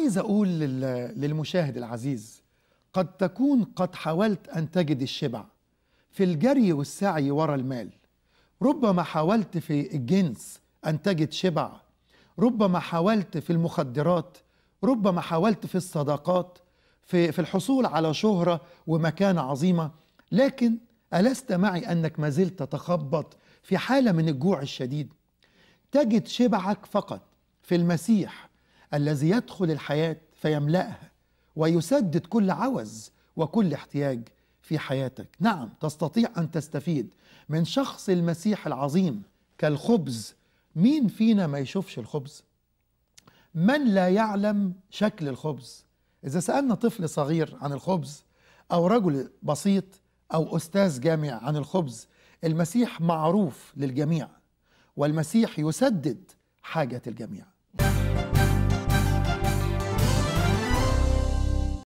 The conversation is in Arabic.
عايز أقول للمشاهد العزيز قد تكون قد حاولت أن تجد الشبع في الجري والسعي ورا المال ربما حاولت في الجنس أن تجد شبع ربما حاولت في المخدرات ربما حاولت في الصداقات في, في الحصول على شهرة ومكانة عظيمة لكن ألست معي أنك ما زلت تتخبط في حالة من الجوع الشديد تجد شبعك فقط في المسيح الذي يدخل الحياة فيملأها ويسدد كل عوز وكل احتياج في حياتك نعم تستطيع أن تستفيد من شخص المسيح العظيم كالخبز مين فينا ما يشوفش الخبز من لا يعلم شكل الخبز إذا سألنا طفل صغير عن الخبز أو رجل بسيط أو أستاذ جامع عن الخبز المسيح معروف للجميع والمسيح يسدد حاجة الجميع